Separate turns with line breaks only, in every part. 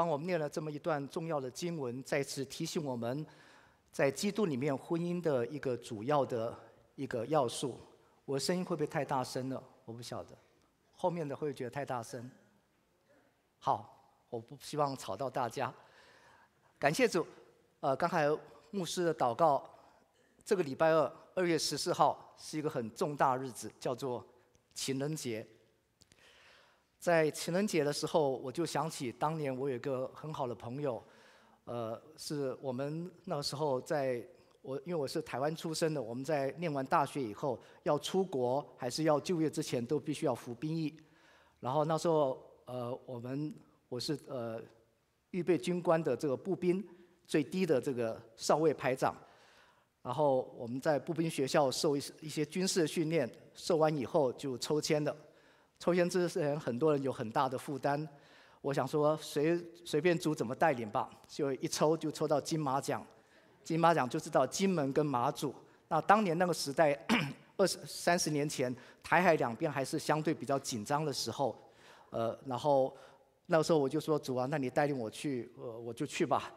帮我们念了这么一段重要的经文，再次提醒我们，在基督里面婚姻的一个主要的一个要素。我声音会不会太大声了？我不晓得，后面的会不会觉得太大声？好，我不希望吵到大家。感谢主，呃，刚才牧师的祷告。这个礼拜二，二月十四号是一个很重大日子，叫做情人节。在情人节的时候，我就想起当年我有一个很好的朋友，呃，是我们那时候在，我因为我是台湾出生的，我们在念完大学以后要出国还是要就业之前都必须要服兵役，然后那时候呃我们我是呃预备军官的这个步兵最低的这个少尉排长，然后我们在步兵学校受一一些军事训练，受完以后就抽签的。抽签之前，很多人有很大的负担。我想说，随随便组怎么带领吧，就一抽就抽到金马奖。金马奖就知道金门跟马祖。那当年那个时代，二十三十年前，台海两边还是相对比较紧张的时候。呃，然后那个时候我就说：“主啊，那你带领我去，呃，我就去吧。”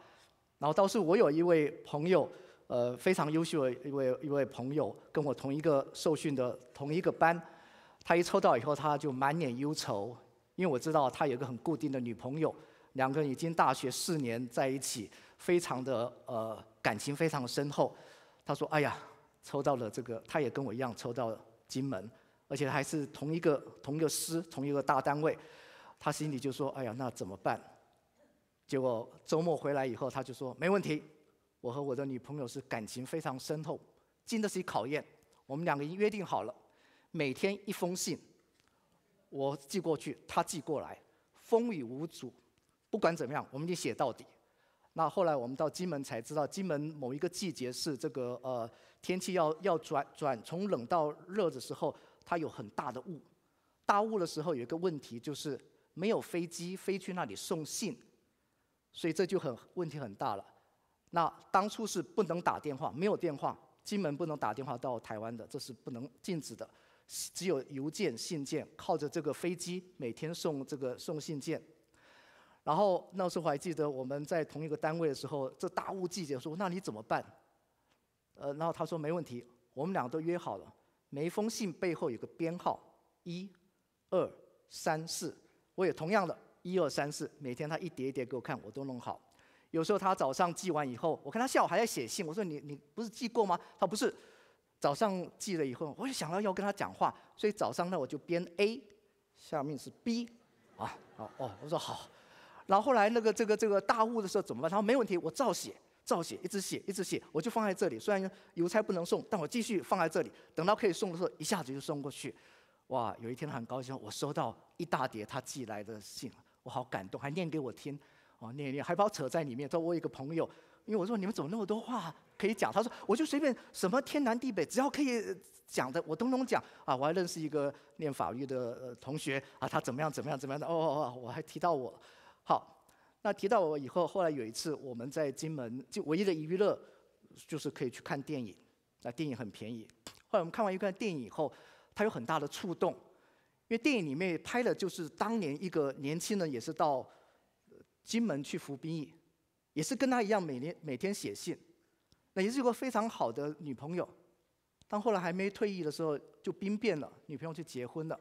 然后当时我有一位朋友，呃，非常优秀的一位一位朋友，跟我同一个受训的同一个班。他一抽到以后，他就满脸忧愁，因为我知道他有个很固定的女朋友，两个人已经大学四年在一起，非常的呃感情非常深厚。他说：“哎呀，抽到了这个，他也跟我一样抽到金门，而且还是同一个同一个师，同一个大单位。”他心里就说：“哎呀，那怎么办？”结果周末回来以后，他就说：“没问题，我和我的女朋友是感情非常深厚，经得起考验，我们两个已经约定好了。”每天一封信，我寄过去，他寄过来，风雨无阻，不管怎么样，我们就写到底。那后来我们到金门才知道，金门某一个季节是这个呃天气要要转转从冷到热的时候，它有很大的雾。大雾的时候有一个问题就是没有飞机飞去那里送信，所以这就很问题很大了。那当初是不能打电话，没有电话，金门不能打电话到台湾的，这是不能禁止的。只有邮件、信件，靠着这个飞机每天送这个送信件。然后那时候我还记得我们在同一个单位的时候，这大雾季节说：“那你怎么办？”呃，然后他说：“没问题。”我们两个都约好了，每一封信背后有个编号，一、二、三、四。我也同样的一二三四，每天他一叠一叠给我看，我都弄好。有时候他早上寄完以后，我看他下午还在写信，我说：“你你不是寄过吗？”他不是。早上寄了以后，我也想到要跟他讲话，所以早上呢我就编 A，下面是 B，啊，哦哦，我说好，然后后来那个这个这个大雾的时候怎么办？他说没问题，我照写，照写，一直写，一直写，我就放在这里。虽然邮差不能送，但我继续放在这里，等到可以送的时候一下子就送过去。哇，有一天很高兴，我收到一大叠他寄来的信，我好感动，还念给我听，哦，念念还把我扯在里面。他说我有个朋友，因为我说你们怎么那么多话。可以讲，他说我就随便什么天南地北，只要可以讲的，我都能讲啊。我还认识一个念法律的同学啊，他怎么样怎么样怎么样的，哦哦哦，我还提到我，好，那提到我以后，后来有一次我们在金门，就唯一的娱乐就是可以去看电影，那电影很便宜。后来我们看完一个电影以后，他有很大的触动，因为电影里面拍的就是当年一个年轻人也是到金门去服兵役，也是跟他一样每年每天写信。那也是个非常好的女朋友，但后来还没退役的时候就兵变了，女朋友就结婚了。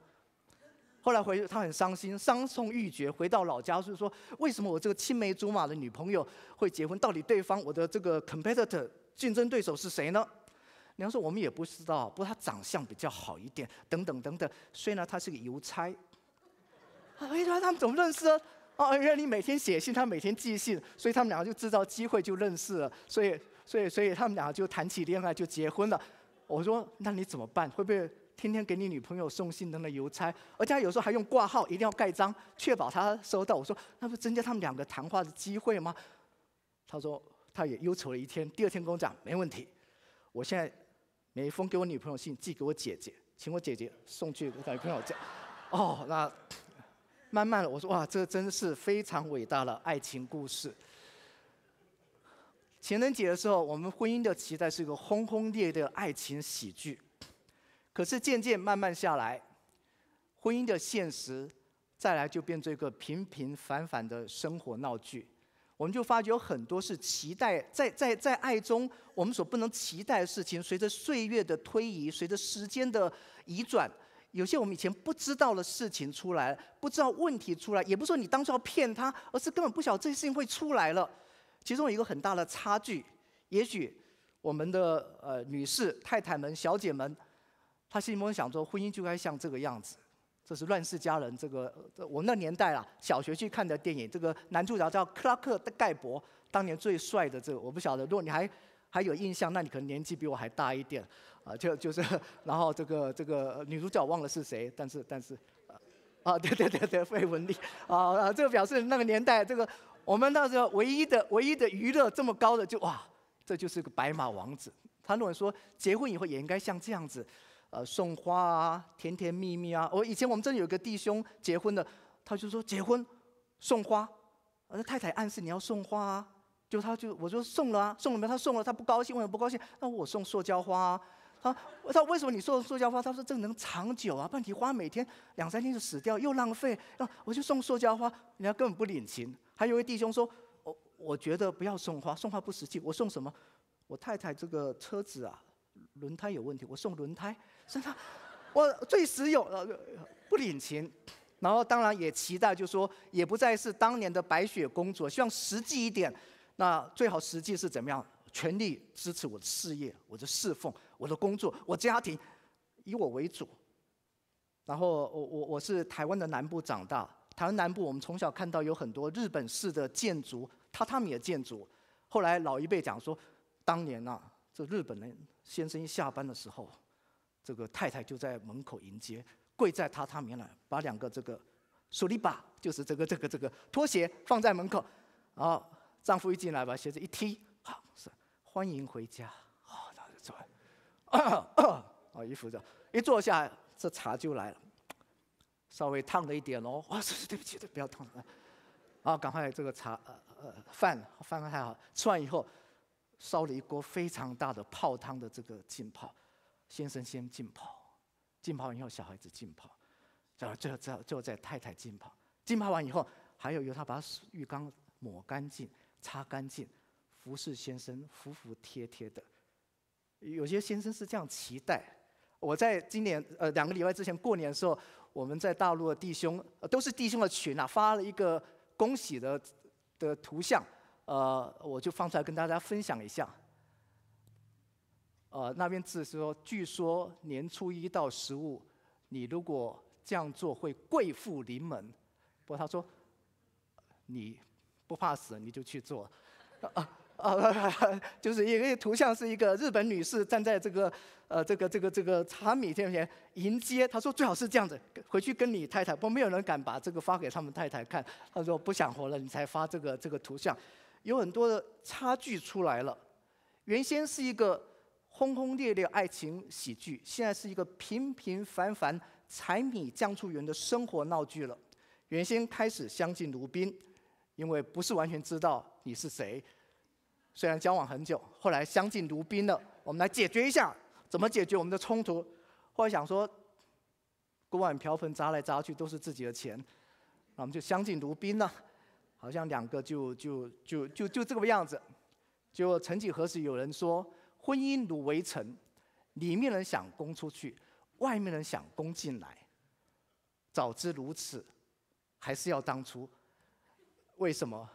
后来回去他很伤心，伤痛欲绝，回到老家就说：“为什么我这个青梅竹马的女朋友会结婚？到底对方我的这个 competitor 竞争对手是谁呢？”娘说：“我们也不知道，不过她长相比较好一点，等等等等。虽然他是个邮差，哎，什他们怎么认识啊？哦，原来你每天写信，他每天寄信，所以他们两个就制造机会就认识了。所以。”所以，所以他们俩就谈起恋爱，就结婚了。我说：“那你怎么办？会不会天天给你女朋友送信的邮差？而且有时候还用挂号，一定要盖章，确保他收到。”我说：“那不增加他们两个谈话的机会吗？”他说：“他也忧愁了一天。第二天跟我讲，没问题。我现在每一封给我女朋友信，寄给我姐姐，请我姐姐送去我女朋友家。哦，那慢慢的，我说哇，这真是非常伟大的爱情故事。”情人节的时候，我们婚姻的期待是一个轰轰烈烈的爱情喜剧，可是渐渐慢慢下来，婚姻的现实再来就变成一个平平凡凡的生活闹剧。我们就发觉有很多是期待在在在爱中，我们所不能期待的事情，随着岁月的推移，随着时间的移转，有些我们以前不知道的事情出来，不知道问题出来，也不是说你当初要骗他，而是根本不晓得这些事情会出来了。其中一个很大的差距，也许我们的呃女士、太太们、小姐们，她心中想说婚姻就该像这个样子，这是《乱世佳人》这个我那年代啊，小学去看的电影，这个男主角叫克拉克·盖博，当年最帅的这个我不晓得，如果你还还有印象，那你可能年纪比我还大一点，啊就就是 然后这个这个女主角忘了是谁，但是但是啊对对对对费雯丽啊这个表示那个年代这个。我们那时候唯一的唯一的娱乐这么高的就哇，这就是个白马王子。他认为说结婚以后也应该像这样子，呃，送花啊，甜甜蜜蜜啊。我以前我们这里有个弟兄结婚的，他就说结婚送花，那太太暗示你要送花，啊，就他就我说送了啊，送了没？他送了，他不高兴，为什么不高兴？那我送塑胶花。他我说为什么你送塑胶花？他说这能长久啊，不然你花每天两三天就死掉，又浪费。那我就送塑胶花，人家根本不领情。还有一位弟兄说，我我觉得不要送花，送花不实际。我送什么？我太太这个车子啊，轮胎有问题，我送轮胎，真的，我最实用了，不领情。然后当然也期待，就说也不再是当年的白雪公主，希望实际一点。那最好实际是怎么样？全力支持我的事业，我的侍奉。我的工作，我家庭，以我为主。然后我我我是台湾的南部长大，台湾南部我们从小看到有很多日本式的建筑，榻榻米的建筑。后来老一辈讲说，当年呐，这日本人先生一下班的时候，这个太太就在门口迎接，跪在榻榻米那，把两个这个手里把，就是这个这个这个拖鞋放在门口，然后丈夫一进来把鞋子一踢，好是欢迎回家。啊！一扶着，一坐下，这茶就来了。稍微烫了一点哦，哇，对不起，对不起，不要烫。啊，赶快这个茶，呃呃，饭饭还好。吃完以后，烧了一锅非常大的泡汤的这个浸泡。先生先浸泡，浸泡完以后，小孩子浸泡，然后最后最后最后在太太浸泡。浸泡完以后，还有由他把浴缸抹干净、擦干净，服侍先生服服帖帖的。有些先生是这样期待。我在今年呃两个礼拜之前过年的时候，我们在大陆的弟兄，都是弟兄的群啊，发了一个恭喜的的图像，呃，我就放出来跟大家分享一下。呃，那边字说，据说年初一到十五，你如果这样做会贵妇临门。不过他说，你不怕死你就去做。啊，就是一个图像是一个日本女士站在这个呃这个这个这个茶米店前迎接。她说最好是这样子回去跟你太太，不，没有人敢把这个发给他们太太看。她说不想活了，你才发这个这个图像，有很多的差距出来了。原先是一个轰轰烈烈爱情喜剧，现在是一个平平凡凡柴米酱醋盐的生活闹剧了。原先开始相敬如宾，因为不是完全知道你是谁。虽然交往很久，后来相敬如宾了。我们来解决一下，怎么解决我们的冲突？后来想说，锅碗瓢盆砸来砸去都是自己的钱，那我们就相敬如宾了，好像两个就就就就就这个样子。就曾几何时有人说，婚姻如围城，里面人想攻出去，外面人想攻进来。早知如此，还是要当初。为什么？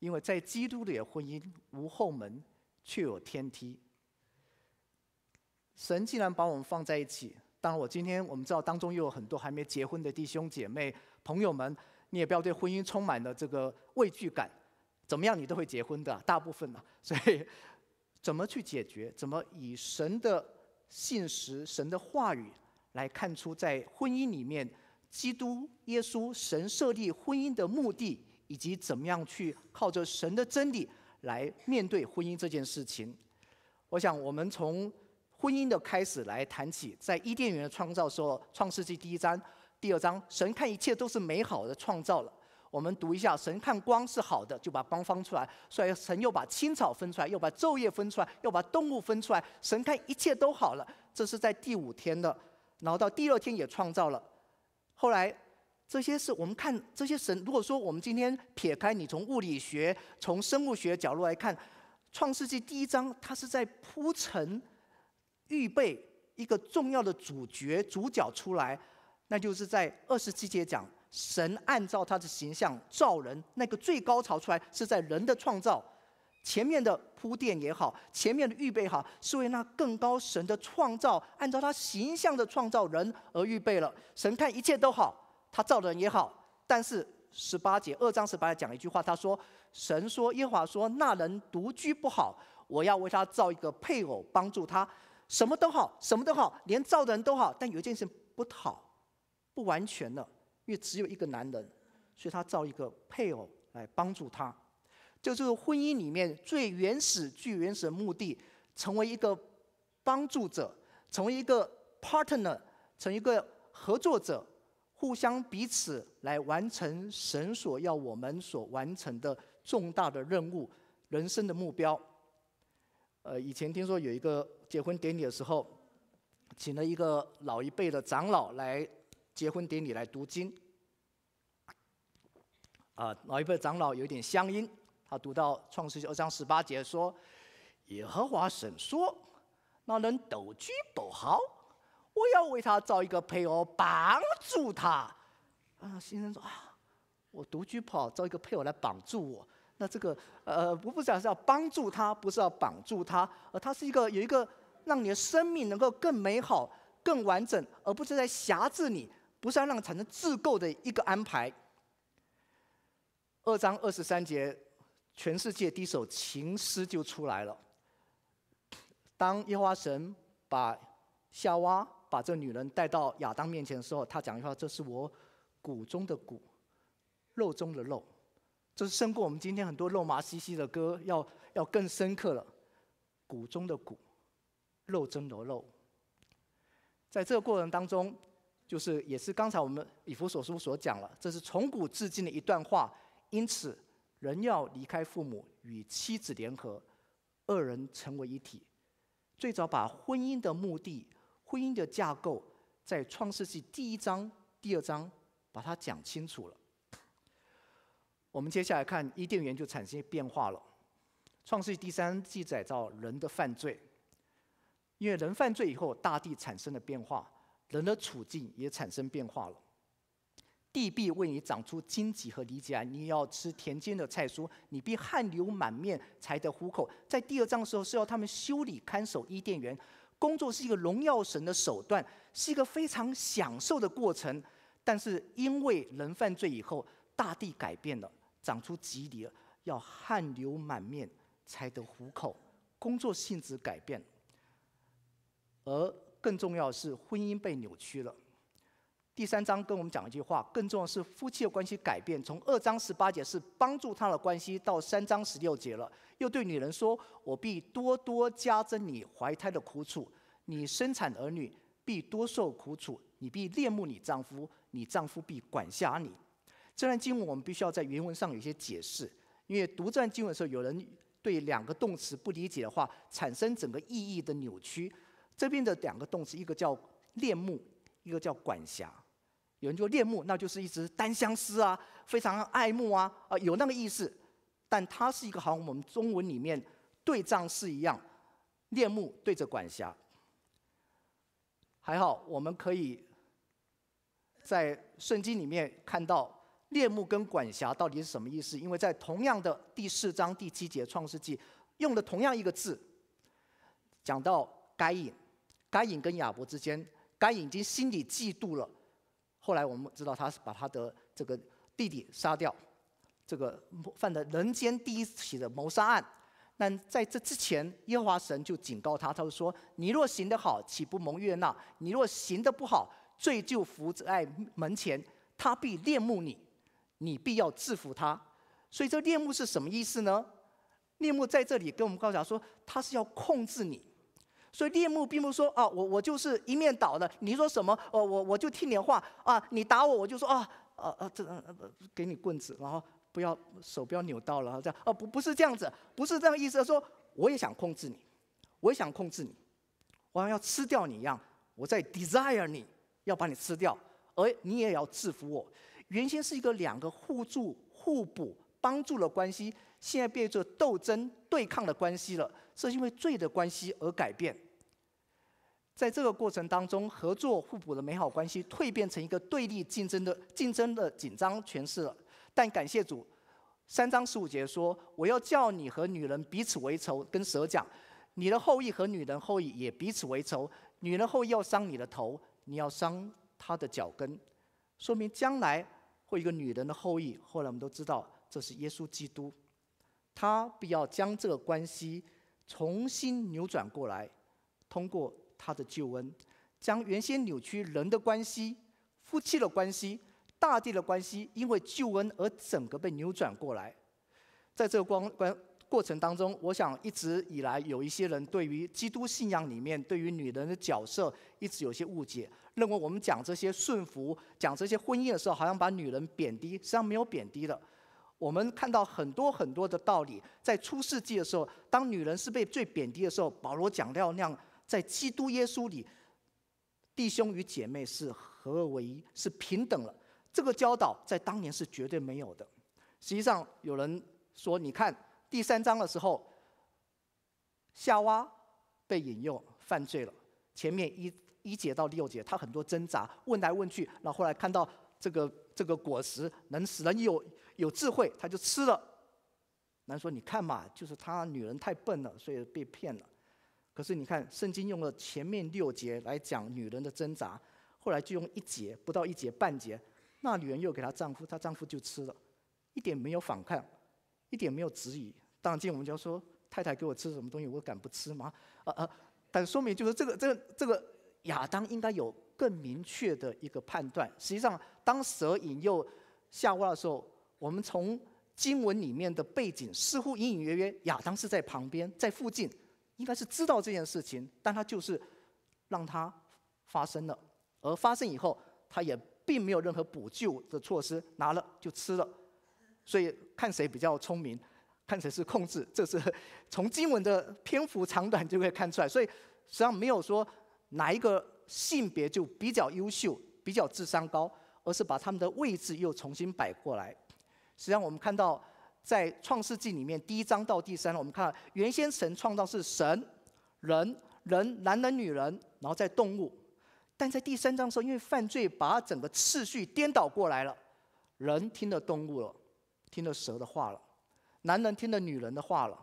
因为在基督的婚姻无后门，却有天梯。神既然把我们放在一起，当然我今天我们知道当中又有很多还没结婚的弟兄姐妹朋友们，你也不要对婚姻充满了这个畏惧感。怎么样，你都会结婚的，大部分呢？所以，怎么去解决？怎么以神的信实、神的话语来看出在婚姻里面，基督、耶稣、神设立婚姻的目的？以及怎么样去靠着神的真理来面对婚姻这件事情？我想我们从婚姻的开始来谈起，在伊甸园的创造时候，《创世纪》第一章、第二章，神看一切都是美好的，创造了。我们读一下，神看光是好的，就把光放出来；，所以神又把青草分出来，又把昼夜分出来，又把动物分出来。神看一切都好了，这是在第五天的，然后到第二天也创造了。后来。这些是我们看这些神。如果说我们今天撇开你从物理学、从生物学角度来看，《创世纪》第一章，它是在铺陈、预备一个重要的主角、主角出来，那就是在二十七节讲神按照他的形象造人。那个最高潮出来是在人的创造。前面的铺垫也好，前面的预备好，是为那更高神的创造，按照他形象的创造人而预备了。神看一切都好。他造的人也好，但是十八节二章十八讲了一句话，他说：“神说，耶和华说，那人独居不好，我要为他造一个配偶帮助他，什么都好，什么都好，连造的人都好，但有一件事不好，不完全的，因为只有一个男人，所以他造一个配偶来帮助他，就是婚姻里面最原始、最原始的目的，成为一个帮助者，成为一个 partner，成为一个合作者。”互相彼此来完成神所要我们所完成的重大的任务，人生的目标。呃，以前听说有一个结婚典礼的时候，请了一个老一辈的长老来结婚典礼来读经。啊，老一辈长老有点乡音，他读到创世纪二章十八节说：“耶和华神说，那人斗居不好。”我要为他找一个配偶，帮助他。啊，新生说啊，我独居不好，找一个配偶来绑住我。那这个，呃，我不讲是要帮助他，不是要绑住他，而他是一个有一个让你的生命能够更美好、更完整，而不是在辖制你，不是要让产生自购的一个安排。二章二十三节，全世界第一首情诗就出来了。当耶和华神把夏娃。把这女人带到亚当面前的时候，他讲一句话：“这是我骨中的骨，肉中的肉。”这是胜过我们今天很多肉麻兮兮的歌，要要更深刻了。骨中的骨，肉中的肉。在这个过程当中，就是也是刚才我们以弗所书所讲了，这是从古至今的一段话。因此，人要离开父母与妻子联合，二人成为一体。最早把婚姻的目的。婚姻的架构在创世纪第一章、第二章把它讲清楚了。我们接下来看伊甸园就产生变化了。创世纪第三记载到人的犯罪，因为人犯罪以后，大地产生了变化，人的处境也产生变化了。地必为你长出荆棘和蒺甲，你要吃田间的菜蔬，你必汗流满面才得糊口。在第二章的时候，是要他们修理看守伊甸园。工作是一个荣耀神的手段，是一个非常享受的过程。但是因为人犯罪以后，大地改变了，长出吉藜，要汗流满面才得糊口，工作性质改变了。而更重要的是，婚姻被扭曲了。第三章跟我们讲一句话，更重要是夫妻的关系改变。从二章十八节是帮助他的关系，到三章十六节了，又对女人说：“我必多多加增你怀胎的苦楚，你生产儿女必多受苦楚，你必恋慕你丈夫，你丈夫必管辖你。”这段经文我们必须要在原文上有一些解释，因为读这段经文的时候，有人对两个动词不理解的话，产生整个意义的扭曲。这边的两个动词，一个叫恋慕，一个叫管辖。有人就恋慕，那就是一只单相思啊，非常爱慕啊，啊有那个意思，但它是一个好像我们中文里面对仗式一样，恋慕对着管辖。还好，我们可以在圣经里面看到恋慕跟管辖到底是什么意思，因为在同样的第四章第七节创世纪，用的同样一个字，讲到该隐，该隐跟亚伯之间，该隐已经心里嫉妒了。后来我们知道，他是把他的这个弟弟杀掉，这个犯的人间第一起的谋杀案。那在这之前，耶和华神就警告他，他就说：“你若行得好，岂不蒙悦纳？你若行得不好，罪就伏在门前，他必恋慕你，你必要制服他。”所以这恋慕是什么意思呢？恋慕在这里跟我们告讲说，他是要控制你。所以猎牧并不是说啊，我我就是一面倒的。你说什么，呃，我我就听你话啊。你打我，我就说啊，呃呃，这给你棍子，然后不要手不要扭到了这样。哦，不不是这样子，不是这样意思。说我也想控制你，我也想控制你，我像要吃掉你一样。我在 desire 你，要把你吃掉，而你也要制服我。原先是一个两个互助互补、帮助的关系，现在变成斗争对抗的关系了。是因为罪的关系而改变，在这个过程当中，合作互补的美好关系蜕变成一个对立竞争的、竞争的紧张诠释了。但感谢主，三章十五节说：“我要叫你和女人彼此为仇，跟蛇讲，你的后裔和女人后裔也彼此为仇，女人后裔要伤你的头，你要伤她的脚跟。”说明将来会一个女人的后裔。后来我们都知道，这是耶稣基督，他必要将这个关系。重新扭转过来，通过他的救恩，将原先扭曲人的关系、夫妻的关系、大地的关系，因为救恩而整个被扭转过来。在这个光关过程当中，我想一直以来有一些人对于基督信仰里面对于女人的角色一直有些误解，认为我们讲这些顺服、讲这些婚姻的时候，好像把女人贬低，实际上没有贬低的。我们看到很多很多的道理，在初世纪的时候，当女人是被最贬低的时候，保罗讲到那样，在基督耶稣里，弟兄与姐妹是合二为一，是平等了。这个教导在当年是绝对没有的。实际上，有人说，你看第三章的时候，夏娃被引诱犯罪了。前面一一节到六节，她很多挣扎，问来问去，然后来看到这个这个果实能使人有。有智慧，他就吃了。男说：“你看嘛，就是他女人太笨了，所以被骗了。”可是你看，圣经用了前面六节来讲女人的挣扎，后来就用一节，不到一节半节。那女人又给她丈夫，她丈夫就吃了，一点没有反抗，一点没有质疑。当然，今我们就要说，太太给我吃什么东西，我敢不吃吗？啊啊！但说明就是这个，这个，这个亚当应该有更明确的一个判断。实际上，当蛇引诱夏娃的时候。我们从经文里面的背景似乎隐隐约约，亚当是在旁边，在附近，应该是知道这件事情，但他就是让它发生了，而发生以后，他也并没有任何补救的措施，拿了就吃了，所以看谁比较聪明，看谁是控制，这是 从经文的篇幅长短就可以看出来。所以实际上没有说哪一个性别就比较优秀，比较智商高，而是把他们的位置又重新摆过来。实际上，我们看到在《创世纪》里面第一章到第三我们看到原先神创造是神、人、人、男人、女人，然后在动物；但在第三章的时候，因为犯罪，把整个次序颠倒过来了。人听了动物了，听了蛇的话了；男人听了女人的话了，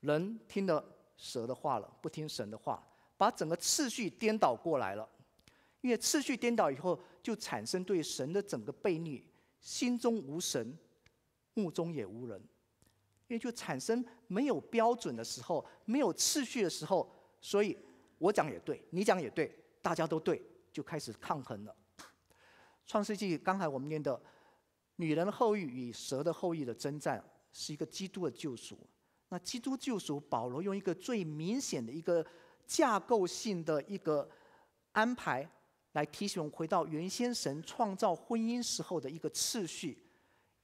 人听了蛇的话了，不听神的话，把整个次序颠倒过来了。因为次序颠倒以后，就产生对神的整个悖逆。心中无神，目中也无人，因为就产生没有标准的时候，没有次序的时候，所以我讲也对，你讲也对，大家都对，就开始抗衡了。创世纪刚才我们念的，女人的后裔与蛇的后裔的征战，是一个基督的救赎。那基督救赎，保罗用一个最明显的一个架构性的一个安排。来提醒我们回到原先神创造婚姻时候的一个次序，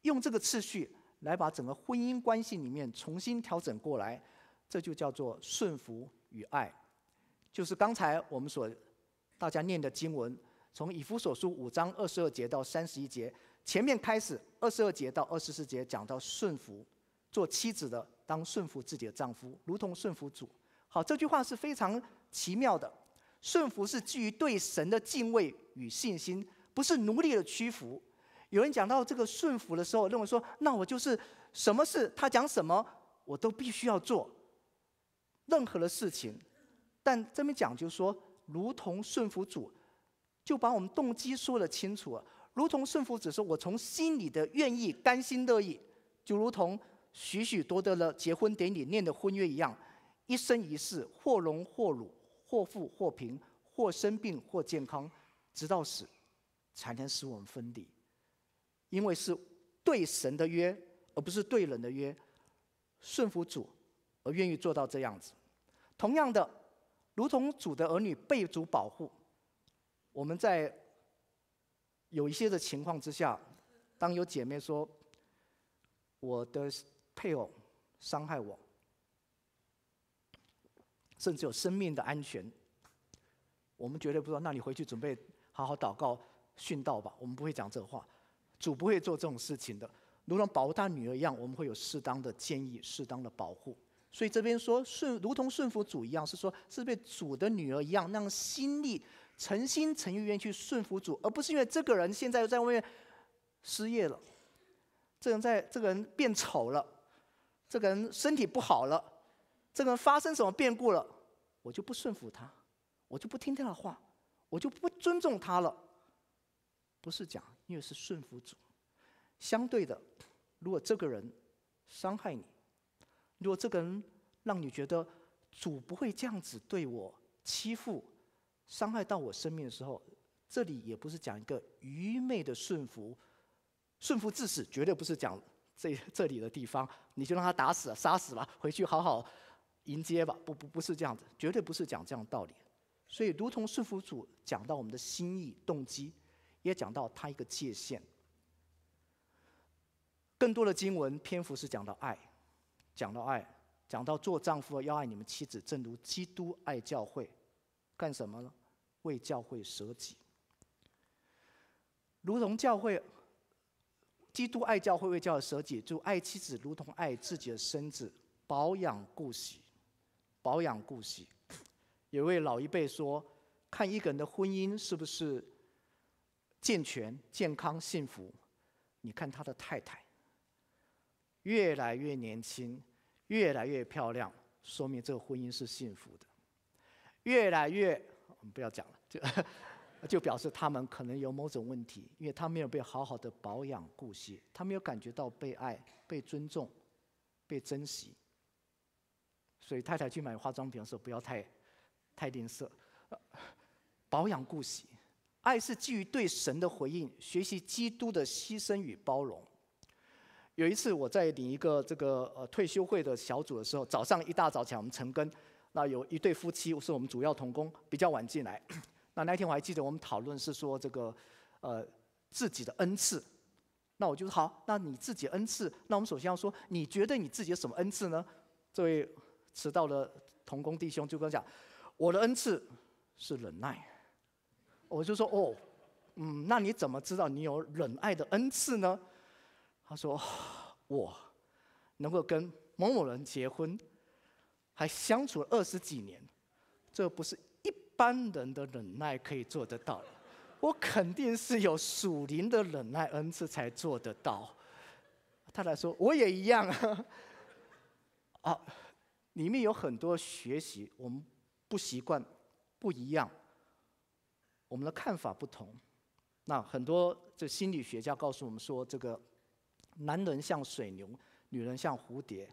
用这个次序来把整个婚姻关系里面重新调整过来，这就叫做顺服与爱。就是刚才我们所大家念的经文，从以弗所书五章二十二节到三十一节，前面开始二十二节到二十四节讲到顺服，做妻子的当顺服自己的丈夫，如同顺服主。好，这句话是非常奇妙的。顺服是基于对神的敬畏与信心，不是奴隶的屈服。有人讲到这个顺服的时候，认为说，那我就是什么事他讲什么，我都必须要做，任何的事情。但这边讲就说，如同顺服主，就把我们动机说的清楚了。如同顺服只是我从心里的愿意、甘心乐意，就如同许许多多的结婚典礼念的婚约一样，一生一世，或荣或辱。或富或贫，或生病或健康，直到死，才能使我们分离，因为是对神的约，而不是对人的约，顺服主，而愿意做到这样子。同样的，如同主的儿女被主保护，我们在有一些的情况之下，当有姐妹说，我的配偶伤害我。甚至有生命的安全，我们绝对不说。那你回去准备好好祷告、殉道吧。我们不会讲这话，主不会做这种事情的。如同保护他女儿一样，我们会有适当的建议、适当的保护。所以这边说顺，如同顺服主一样，是说是被主的女儿一样，让心力诚心、诚愿去顺服主，而不是因为这个人现在又在外面失业了，这个人、这个人变丑了，这个人身体不好了。这个人发生什么变故了，我就不顺服他，我就不听他的话，我就不尊重他了。不是讲，因为是顺服主。相对的，如果这个人伤害你，如果这个人让你觉得主不会这样子对我欺负、伤害到我生命的时候，这里也不是讲一个愚昧的顺服、顺服至死，绝对不是讲这这里的地方。你就让他打死、杀死了，回去好好。迎接吧，不不不是这样子，绝对不是讲这样道理。所以，如同师傅主讲到我们的心意动机，也讲到他一个界限。更多的经文篇幅是讲到爱，讲到爱，讲到做丈夫要爱你们妻子，正如基督爱教会，干什么呢？为教会舍己。如同教会，基督爱教会为教会舍己，就爱妻子如同爱自己的身子，保养顾惜。保养顾惜，有位老一辈说，看一个人的婚姻是不是健全、健康、幸福，你看他的太太越来越年轻，越来越漂亮，说明这个婚姻是幸福的。越来越，我们不要讲了，就 就表示他们可能有某种问题，因为他没有被好好的保养顾惜，他没有感觉到被爱、被尊重、被珍惜。所以太太去买化妆品的时候不要太，太吝啬。保养顾惜，爱是基于对神的回应，学习基督的牺牲与包容。有一次我在领一个这个呃退休会的小组的时候，早上一大早起来，我们晨更，那有一对夫妻是我们主要同工，比较晚进来。那那天我还记得，我们讨论是说这个，呃，自己的恩赐。那我就说好，那你自己恩赐？那我们首先要说，你觉得你自己有什么恩赐呢？这位。迟到了，同工弟兄就跟讲：“我的恩赐是忍耐。”我就说：“哦，嗯，那你怎么知道你有忍耐的恩赐呢？”他说：“我能够跟某某人结婚，还相处了二十几年，这不是一般人的忍耐可以做得到。的。我肯定是有属灵的忍耐恩赐才做得到。”太太说：“我也一样啊。”啊里面有很多学习，我们不习惯，不一样，我们的看法不同。那很多这心理学家告诉我们说，这个男人像水牛，女人像蝴蝶。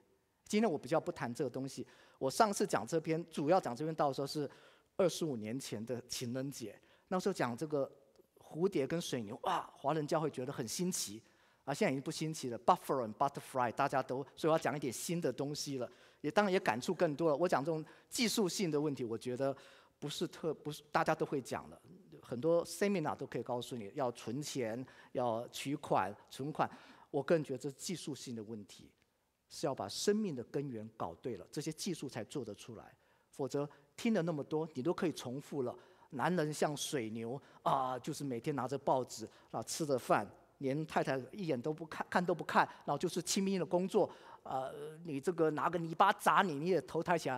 今天我比较不谈这个东西。我上次讲这篇，主要讲这篇，到时候是二十五年前的情人节，那时候讲这个蝴蝶跟水牛哇，华人教会觉得很新奇啊，现在已经不新奇了。Buffalo and butterfly，大家都所以我要讲一点新的东西了。也当然也感触更多了。我讲这种技术性的问题，我觉得不是特不是大家都会讲的，很多 seminar 都可以告诉你要存钱、要取款、存款。我个人觉得，这技术性的问题是要把生命的根源搞对了，这些技术才做得出来。否则听了那么多，你都可以重复了。男人像水牛啊，就是每天拿着报纸啊，吃着饭。连太太一眼都不看，看都不看，然后就是亲密的工作。呃，你这个拿个泥巴砸你，你也头抬起来，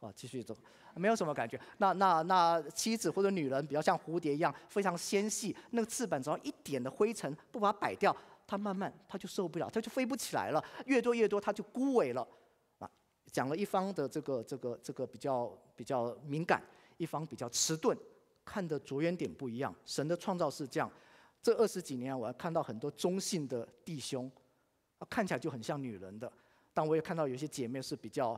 啊，继续走，没有什么感觉。那那那妻子或者女人比较像蝴蝶一样，非常纤细，那个翅膀只要一点的灰尘不把它摆掉，它慢慢它就受不了，它就飞不起来了。越多越多，它就枯萎了。啊，讲了一方的这个这个这个比较比较敏感，一方比较迟钝，看的着眼点不一样。神的创造是这样。这二十几年，我看到很多中性的弟兄，看起来就很像女人的；但我也看到有些姐妹是比较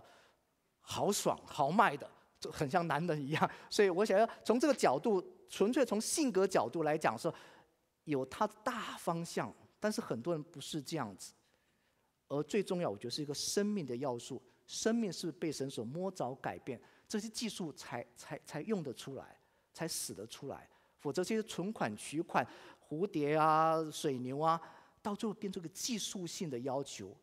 豪爽、豪迈的，就很像男人一样。所以，我想要从这个角度，纯粹从性格角度来讲，说有它的大方向。但是，很多人不是这样子。而最重要，我觉得是一个生命的要素：生命是被神所摸着改变，这些技术才才才用得出来，才使得出来。否则，这些存款取款。蝴蝶啊，水牛啊，到最后变成个技术性的要求。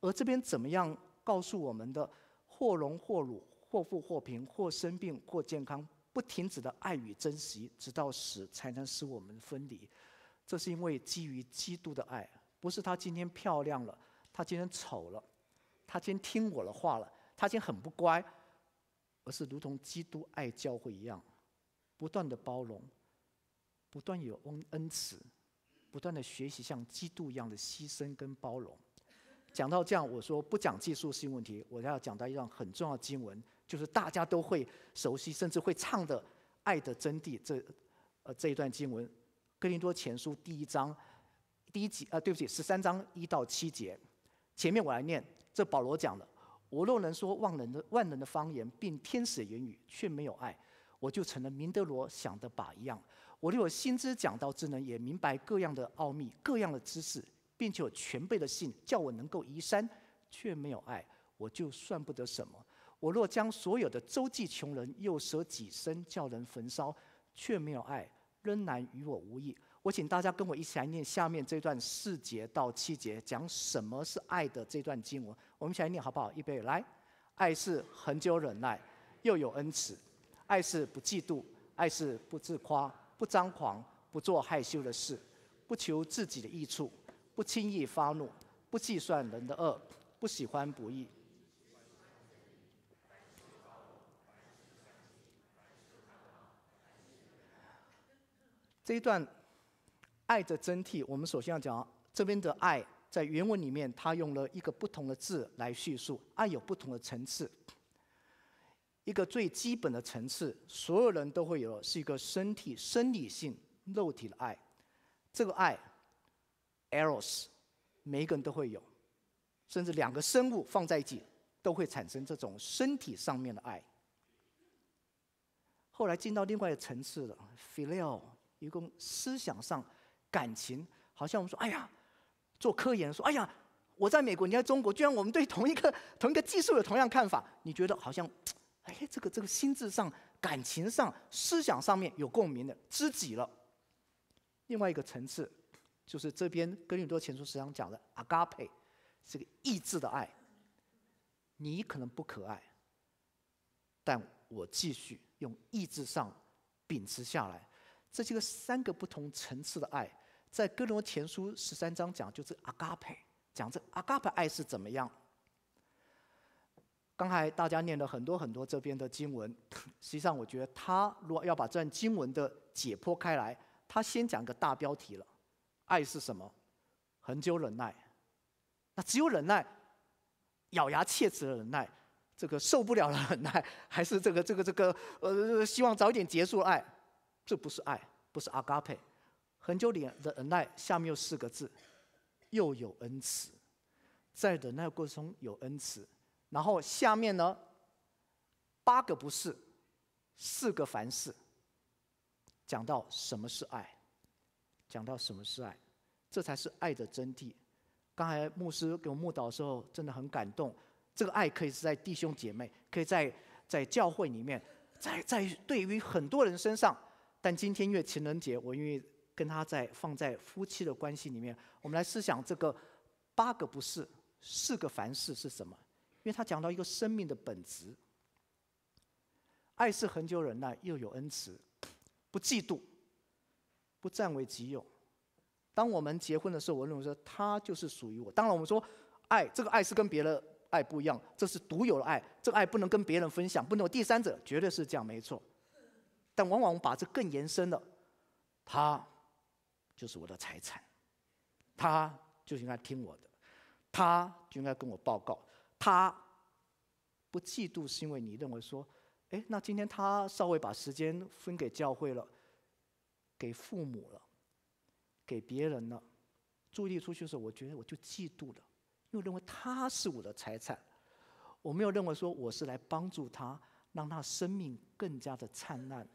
而这边怎么样告诉我们的？或荣或辱，或富或贫，或生病或健康，不停止的爱与珍惜，直到死才能使我们分离。这是因为基于基督的爱，不是他今天漂亮了，他今天丑了，他今天听我的话了，他今天很不乖，而是如同基督爱教会一样，不断的包容。不断有恩恩慈，不断的学习像基督一样的牺牲跟包容。讲到这样，我说不讲技术性问题，我要讲到一段很重要经文，就是大家都会熟悉甚至会唱的《爱的真谛》这呃这一段经文，哥林多前书第一章第一节啊，对不起，十三章一到七节。前面我来念，这保罗讲的：我若能说万能的万能的方言，并天使言语，却没有爱，我就成了明德罗想的靶一样。我若心知讲道之能，也明白各样的奥秘、各样的知识，并且有全备的信，叫我能够移山，却没有爱，我就算不得什么。我若将所有的周济穷人，又舍己身叫人焚烧，却没有爱，仍然与我无益。我请大家跟我一起来念下面这段四节到七节，讲什么是爱的这段经文。我们一起来念好不好？预备来。爱是恒久忍耐，又有恩慈；爱是不嫉妒；爱是不自夸。不张狂，不做害羞的事，不求自己的益处，不轻易发怒，不计算人的恶，不喜欢不义。这一段爱的真谛，我们首先要讲这边的爱，在原文里面，它用了一个不同的字来叙述，爱有不同的层次。一个最基本的层次，所有人都会有，是一个身体生理性肉体的爱，这个爱，eros，每一个人都会有，甚至两个生物放在一起，都会产生这种身体上面的爱。后来进到另外一个层次了 f i l a l 一共思想上、感情，好像我们说，哎呀，做科研说，哎呀，我在美国，你在中国，居然我们对同一个同一个技术有同样看法，你觉得好像。哎，这个这个心智上、感情上、思想上面有共鸣的知己了。另外一个层次，就是这边《哥林多前书》时常讲的 a g a p 是个意志的爱。你可能不可爱，但我继续用意志上秉持下来。这几个三个不同层次的爱，在《哥伦多前书》十三章讲，就是 a g a p 讲这 a g a p 爱是怎么样。刚才大家念了很多很多这边的经文，实际上我觉得他如果要把这段经文的解剖开来，他先讲个大标题了，爱是什么？恒久忍耐。那只有忍耐，咬牙切齿的忍耐，这个受不了的忍耐，还是这个这个这个呃希望早点结束爱，这不是爱，不是阿嘎佩。恒久点的忍耐，下面有四个字，又有恩慈，在忍耐过程中有恩慈。然后下面呢，八个不是，四个凡是。讲到什么是爱，讲到什么是爱，这才是爱的真谛。刚才牧师给我牧导的时候，真的很感动。这个爱可以是在弟兄姐妹，可以在在教会里面，在在对于很多人身上。但今天因为情人节，我因为跟他在放在夫妻的关系里面，我们来思想这个八个不是，四个凡事是什么？因为他讲到一个生命的本质，爱是恒久忍耐，又有恩慈，不嫉妒，不占为己有。当我们结婚的时候，我认为说他就是属于我。当然，我们说爱这个爱是跟别的爱不一样，这是独有的爱。这个爱不能跟别人分享，不能有第三者，绝对是这样，没错。但往往我们把这更延伸了，他就是我的财产，他就应该听我的，他就应该跟我报告。他不嫉妒，是因为你认为说，哎，那今天他稍微把时间分给教会了，给父母了，给别人了，注意力出去的时候，我觉得我就嫉妒了，因为认为他是我的财产，我没有认为说我是来帮助他，让他生命更加的灿烂，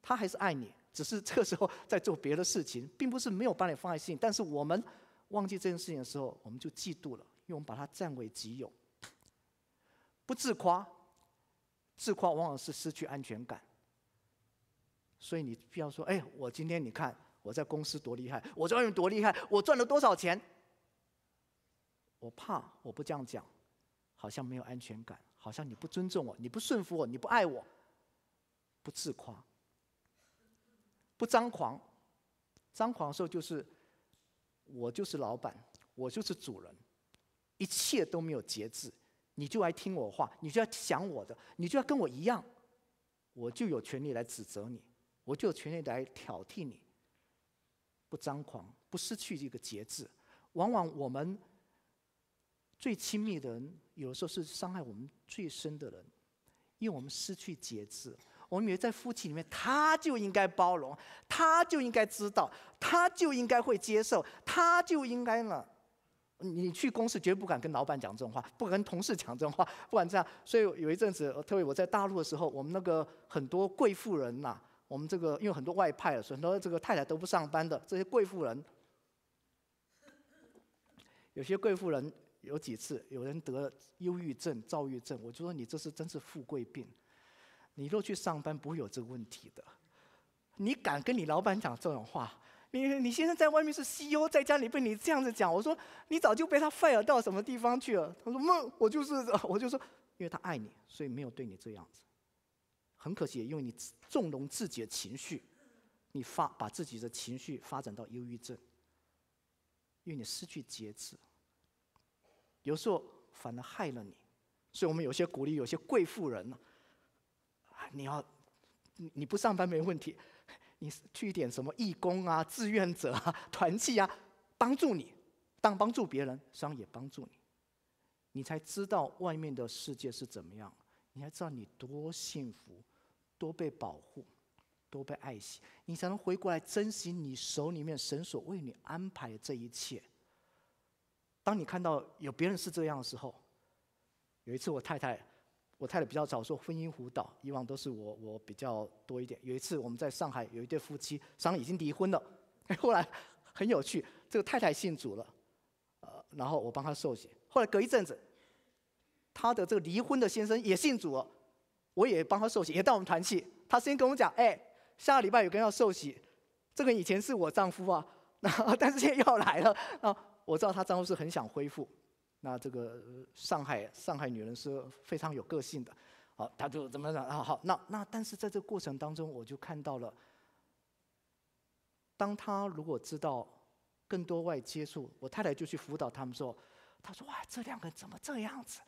他还是爱你，只是这个时候在做别的事情，并不是没有把你放在心，但是我们忘记这件事情的时候，我们就嫉妒了。用把它占为己有，不自夸，自夸往往是失去安全感。所以你不要说：“哎，我今天你看我在公司多厉害，我在外面多厉害，我赚了多少钱。”我怕我不这样讲，好像没有安全感，好像你不尊重我，你不顺服我，你不爱我。不自夸，不张狂，张狂的时候就是我就是老板，我就是主人。一切都没有节制，你就来听我话，你就要想我的，你就要跟我一样，我就有权利来指责你，我就有权利来挑剔你。不张狂，不失去这个节制。往往我们最亲密的人，有的时候是伤害我们最深的人，因为我们失去节制。我们以为在夫妻里面，他就应该包容，他就应该知道，他就应该会接受，他就应该呢。你去公司绝对不敢跟老板讲这种话，不敢跟同事讲这种话，不敢这样。所以有一阵子，特别我在大陆的时候，我们那个很多贵妇人呐，我们这个因为很多外派，所以很多这个太太都不上班的这些贵妇人，有些贵妇人有几次有人得忧郁症、躁郁症，我就说你这是真是富贵病，你若去上班不会有这个问题的，你敢跟你老板讲这种话？你你现在在外面是 CEO，在家里被你这样子讲，我说你早就被他 fire 到什么地方去了。他说：，梦，我就是，我就说，因为他爱你，所以没有对你这样子。很可惜，因为你纵容自己的情绪，你发把自己的情绪发展到忧郁症，因为你失去节制，有时候反而害了你。所以我们有些鼓励，有些贵妇人呢，你要，你你不上班没问题。你去一点什么义工啊、志愿者啊、团契啊，帮助你，当帮助别人，实际上也帮助你。你才知道外面的世界是怎么样，你还知道你多幸福，多被保护，多被爱惜，你才能回过来珍惜你手里面神所为你安排的这一切。当你看到有别人是这样的时候，有一次我太太。我太太比较早做婚姻辅导，以往都是我我比较多一点。有一次我们在上海有一对夫妻，商人已经离婚了，后来很有趣，这个太太信主了，呃，然后我帮她受洗。后来隔一阵子，他的这个离婚的先生也信主了，我也帮他受洗，也到我们团去。他先跟我讲，哎，下个礼拜有个人要受洗，这个以前是我丈夫啊，然后但是现在要来了，那我知道她丈夫是很想恢复。那这个上海上海女人是非常有个性的，好，他就怎么讲啊？好，那那但是在这过程当中，我就看到了。当他如果知道更多外接触，我太太就去辅导他们说：“他说哇，这两个人怎么这样子？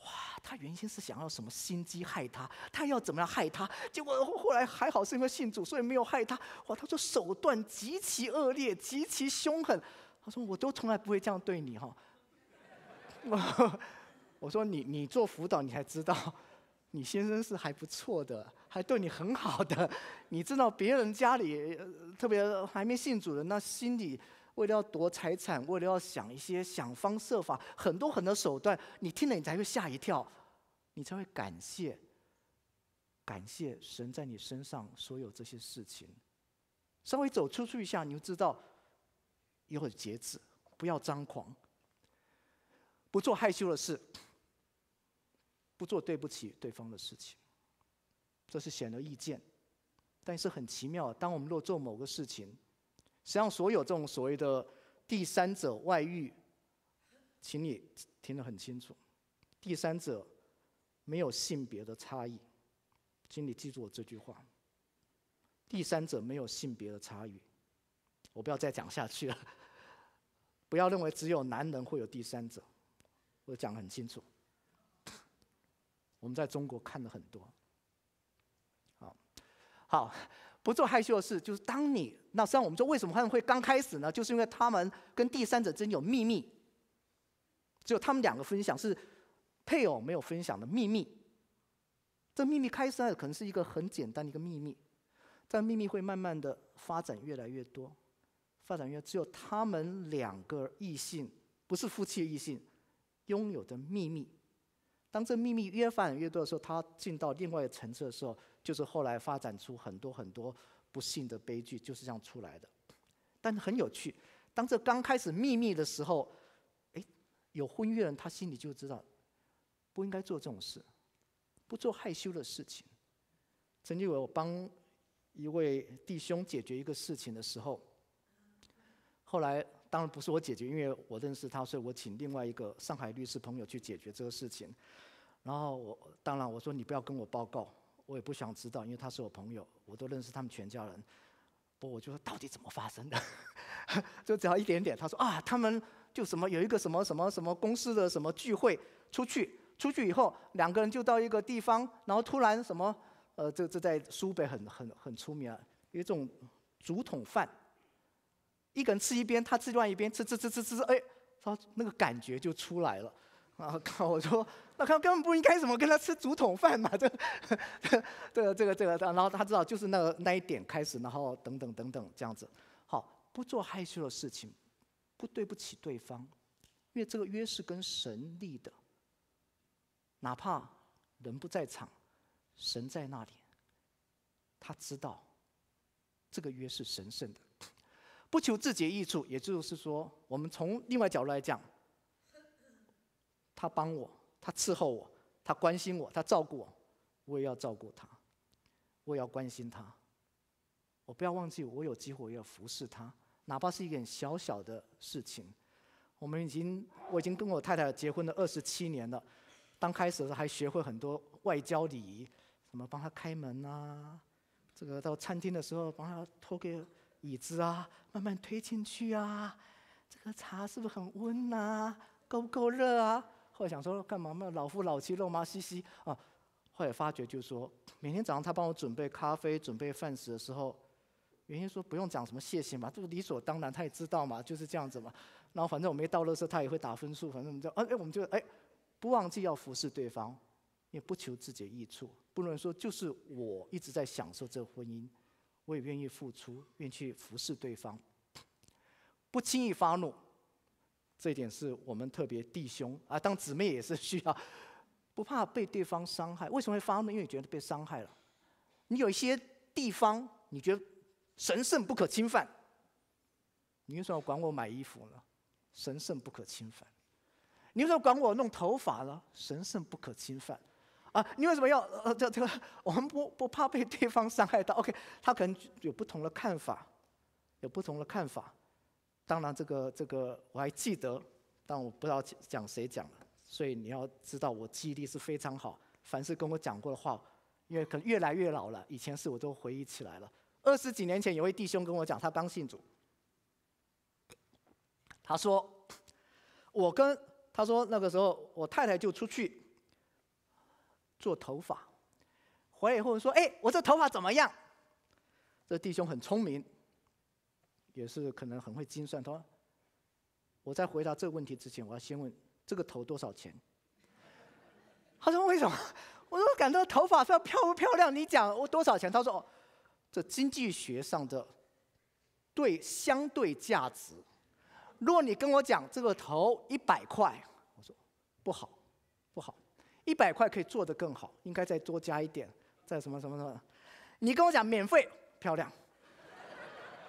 哇，他原先是想要什么心机害他，他要怎么样害他？结果后来还好，是因为信主，所以没有害他。哇，他说手段极其恶劣，极其凶狠。他说我都从来不会这样对你哈。”我 我说你你做辅导，你才知道，你先生是还不错的，还对你很好的。你知道别人家里特别还没信主的，那心里为了要夺财产，为了要想一些想方设法，很多很多手段。你听了，你才会吓一跳，你才会感谢感谢神在你身上所有这些事情。稍微走出去一下，你就知道，要有节制，不要张狂。不做害羞的事，不做对不起对方的事情，这是显而易见。但是很奇妙，当我们若做某个事情，实际上所有这种所谓的第三者外遇，请你听得很清楚，第三者没有性别的差异，请你记住我这句话：第三者没有性别的差异。我不要再讲下去了。不要认为只有男人会有第三者。我讲很清楚。我们在中国看了很多。好，好，不做害羞的事，就是当你那，像我们说为什么他们会刚开始呢？就是因为他们跟第三者之间有秘密，只有他们两个分享是配偶没有分享的秘密。这秘密开始可能是一个很简单的一个秘密，但秘密会慢慢的发展越来越多，发展越只有他们两个异性，不是夫妻的异性。拥有的秘密，当这秘密越发展越多的时候，他进到另外的层次的时候，就是后来发展出很多很多不幸的悲剧，就是这样出来的。但是很有趣，当这刚开始秘密的时候，哎，有婚约人他心里就知道不应该做这种事，不做害羞的事情。曾经我帮一位弟兄解决一个事情的时候，后来。当然不是我解决，因为我认识他，所以我请另外一个上海律师朋友去解决这个事情。然后我当然我说你不要跟我报告，我也不想知道，因为他是我朋友，我都认识他们全家人。不，我就说到底怎么发生的？就只要一点点。他说啊，他们就什么有一个什么什么什么公司的什么聚会，出去出去以后，两个人就到一个地方，然后突然什么呃这这在苏北很很很出名，有一种竹筒饭。一个人吃一边，他吃另外一边，吃吃吃吃吃吃，哎，他那个感觉就出来了。然后 我说，那他根本不应该怎么跟他吃竹筒饭嘛，这 这这个这这。然后他知道就是那个那一点开始，然后等等等等这样子。好，不做害羞的事情，不对不起对方，因为这个约是跟神立的。哪怕人不在场，神在那里，他知道这个约是神圣的。不求自己的益处，也就是说，我们从另外角度来讲，他帮我，他伺候我，他关心我，他照顾我，我也要照顾他，我也要关心他。我不要忘记，我有机会要服侍他，哪怕是一点小小的事情。我们已经，我已经跟我太太结婚了二十七年了。刚开始的时候还学会很多外交礼仪，什么帮他开门啊，这个到餐厅的时候帮他脱给。椅子啊，慢慢推进去啊。这个茶是不是很温啊？够不够热啊？后来想说干嘛嘛，老夫老妻肉麻兮兮啊。后来发觉就是说，每天早上他帮我准备咖啡、准备饭食的时候，原因说不用讲什么谢谢嘛，这个理所当然，他也知道嘛，就是这样子嘛。然后反正我没倒热候，他也会打分数，反正我们就，哎我们就哎，不忘记要服侍对方，也不求自己的益处，不能说就是我一直在享受这婚姻。我也愿意付出，愿意去服侍对方。不轻易发怒，这一点是我们特别弟兄啊，当姊妹也是需要，不怕被对方伤害。为什么会发怒？因为你觉得被伤害了。你有一些地方你觉得神圣不可侵犯，你为什么要管我买衣服呢？神圣不可侵犯。你为什么管我弄头发呢？神圣不可侵犯。啊，你为什么要呃这这个？我们不不怕被对方伤害到。OK，他可能有不同的看法，有不同的看法。当然，这个这个我还记得，但我不知道讲谁讲的，所以你要知道，我记忆力是非常好。凡是跟我讲过的话，因为可能越来越老了，以前事我都回忆起来了。二十几年前，有位弟兄跟我讲，他刚信主，他说我跟他说那个时候，我太太就出去。做头发，回来以后说：“哎，我这头发怎么样？”这弟兄很聪明，也是可能很会精算。他说：“我在回答这个问题之前，我要先问这个头多少钱。”他说：“为什么？”我说：“感到头发要漂不漂亮？你讲我多少钱？”他说：“哦，这经济学上的对相对价值。如果你跟我讲这个头一百块，我说不好。”一百块可以做得更好，应该再多加一点，再什么什么什么。你跟我讲免费，漂亮。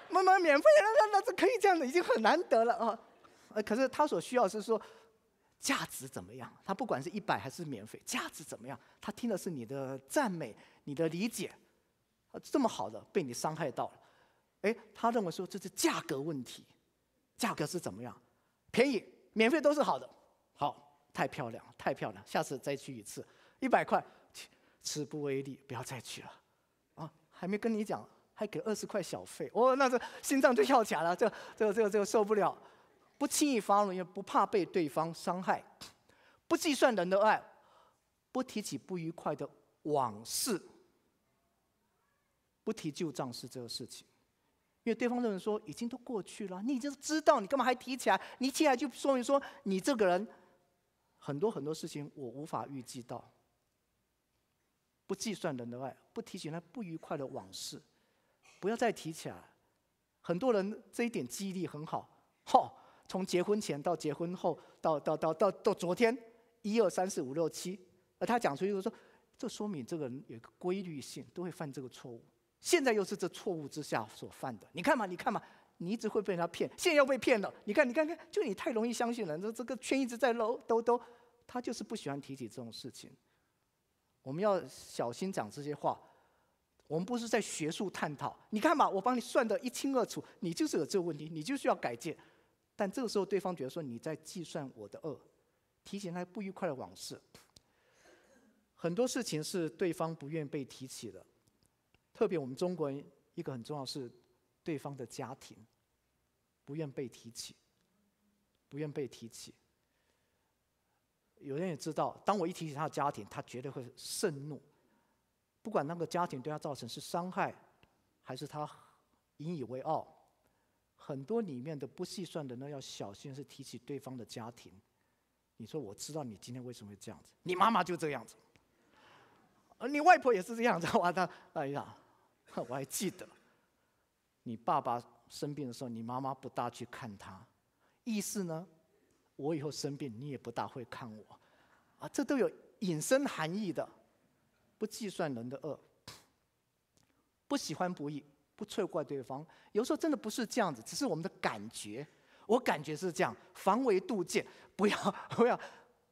慢慢免费，那那那这可以这样的，已经很难得了啊。呃，可是他所需要是说，价值怎么样？他不管是一百还是免费，价值怎么样？他听的是你的赞美，你的理解。这么好的被你伤害到了，哎，他认为说这是价格问题，价格是怎么样？便宜，免费都是好的，好。太漂亮，太漂亮！下次再去一次，一百块，此不为例，不要再去了。啊，还没跟你讲，还给二十块小费，哦，那这心脏就跳起来了，这、这、这、这受不了！不轻易发怒，也不怕被对方伤害，不计算人的爱，不提起不愉快的往事，不提旧账是这个事情，因为对方认为说已经都过去了，你已经知道，你干嘛还提起来？你起来就说明说你这个人。很多很多事情我无法预计到。不计算人的爱，不提起那不愉快的往事，不要再提起来。很多人这一点记忆力很好，嚯！从结婚前到结婚后，到到到到到昨天，一二三四五六七，而他讲出一个说，这说明这个人有个规律性，都会犯这个错误。现在又是这错误之下所犯的，你看嘛，你看嘛。你一直会被他骗，现在要被骗了。你看，你看，看就你太容易相信人。这这个圈一直在搂兜兜，他就是不喜欢提起这种事情。我们要小心讲这些话。我们不是在学术探讨。你看嘛，我帮你算得一清二楚。你就是有这个问题，你就需要改进。但这个时候，对方觉得说你在计算我的恶，提起那不愉快的往事。很多事情是对方不愿被提起的。特别我们中国人一个很重要是。对方的家庭，不愿被提起，不愿被提起。有人也知道，当我一提起他的家庭，他绝对会盛怒。不管那个家庭对他造成是伤害，还是他引以为傲，很多里面的不细算的呢，要小心是提起对方的家庭。你说我知道你今天为什么会这样子？你妈妈就这样子，你外婆也是这样子。哇，他，哎呀，我还记得。你爸爸生病的时候，你妈妈不大去看他，意思呢？我以后生病，你也不大会看我，啊，这都有隐身含义的。不计算人的恶，不喜欢不义，不错怪对方。有时候真的不是这样子，只是我们的感觉。我感觉是这样，防微杜渐，不要 不要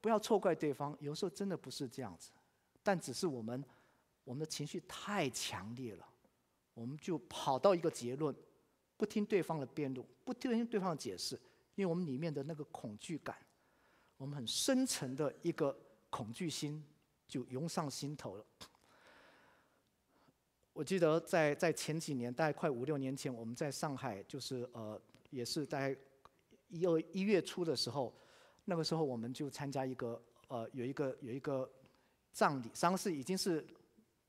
不要错怪对方。有时候真的不是这样子，但只是我们我们的情绪太强烈了。我们就跑到一个结论，不听对方的辩论，不听对方的解释，因为我们里面的那个恐惧感，我们很深沉的一个恐惧心就涌上心头了。我记得在在前几年，大概快五六年前，我们在上海，就是呃，也是在一二一月初的时候，那个时候我们就参加一个呃，有一个有一个葬礼，丧事已经是。